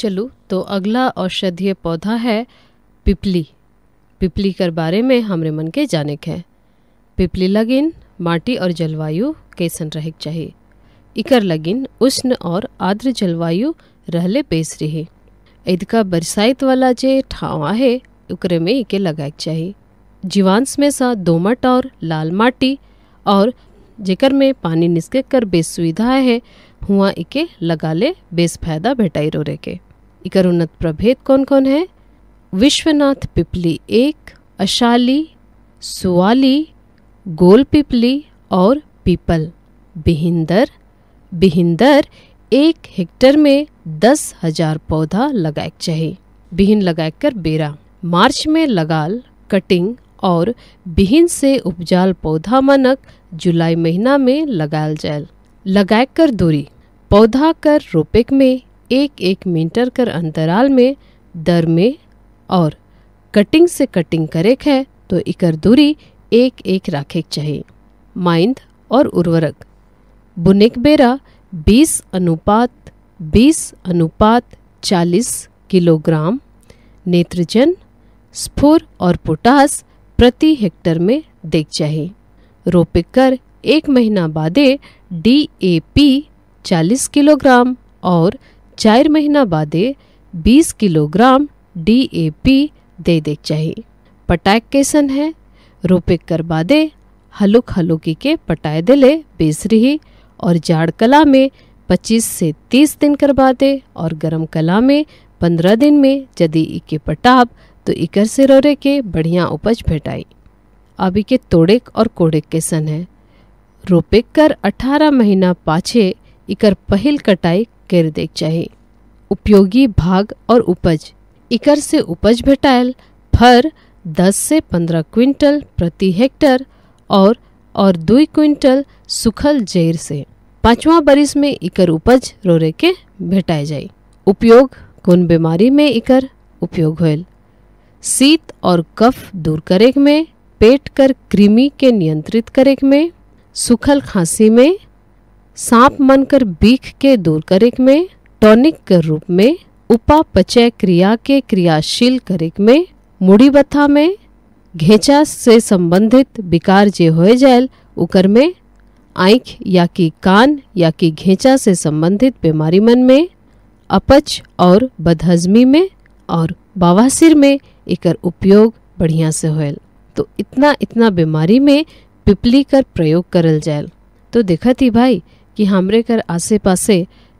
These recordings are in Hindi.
चलूँ तो अगला औषधीय पौधा है पिपली पिपली कर बारे में हमरे मन के जाने के पिपली लगिन माटी और जलवायु कैसन रहे चाहिए इकर लगिन उष्ण और आर्द्र जलवायु रहले पेश रही का बरसात वाला जे ठावा है उकरे में इके लगा चाहिए जीवांश में सा दोमट और लाल माटी और जेकर में पानी निस्क कर बेसुविधा है हुआ इके लगा ले बेस फायदा भेटाई रोरे के इकर उन्नत प्रभेद कौन कौन है विश्वनाथ पिपली एक अशाली सुवाली गोल पिपली और पीपल बिहिंदर बिहिंदर एक हेक्टर में दस हजार पौधा लगाए चाहिए बिहिन लगाए कर बेरा मार्च में लगाल कटिंग और बिहिन से उपजाल पौधा मनक जुलाई महीना में लगाल जाए लगाए कर दूरी पौधा कर रोपेक में एक एक मीटर कर अंतराल में दर में और कटिंग से कटिंग करेक है तो इकर दूरी एक एक राखे चाहिए माइंद और उर्वरक बुनेक बेरा 20 अनुपात 20 अनुपात 40 किलोग्राम नेत्रजन स्फुर और पोटास प्रति हेक्टर में देख चाहिए रोपिक कर एक महीना बादे डी ए पी चालीस किलोग्राम और चार महीना बाद बीस किलोग्राम डी दे दे चाहिए पटाक कैसन है रोपे कर बादे हलुक हलुकी के पटाए दिले बेस रही और जाड़ कला में 25 से 30 दिन कर बादे और गरम कला में 15 दिन में यदि इके पटाब तो इकर से रोरे के बढ़िया उपज भेटाई अब इके तोड़ेक और कोड़ेक कैसन है रोपेक कर 18 महीना पाछे इकर पहल कटाई करैक चाहिए उपयोगी भाग और उपज इकर से उपज भेटायल फर 10 से 15 क्विंटल प्रति हेक्टर और और दुई क्विंटल सुखल जेर से पांचवा बरिस में इकर उपज रोरे के भेटाए जाए उपयोग कौन बीमारी में इकर उपयोग होल शीत और कफ दूर करे में पेट कर कृमि के नियंत्रित करे में सुखल खांसी में सांप कर बीख के दूर करेक में टॉनिक के रूप में उपापचय क्रिया के क्रियाशील करेक में मुड़ी बथा में घेचा से संबंधित विकार जे हो जाए उकर में आँख या कि कान या कि घेचा से संबंधित बीमारी मन में अपच और बदहजमी में और बवासीर में एकर उपयोग बढ़िया से होल तो इतना इतना बीमारी में पिपली कर प्रयोग करल जाए तो देखती भाई कि हमरे कर आसे पासे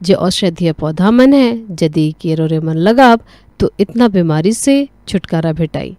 जो औषधीय पौधा मन है यदि केरोरे मन लगाब तो इतना बीमारी से छुटकारा भेटाई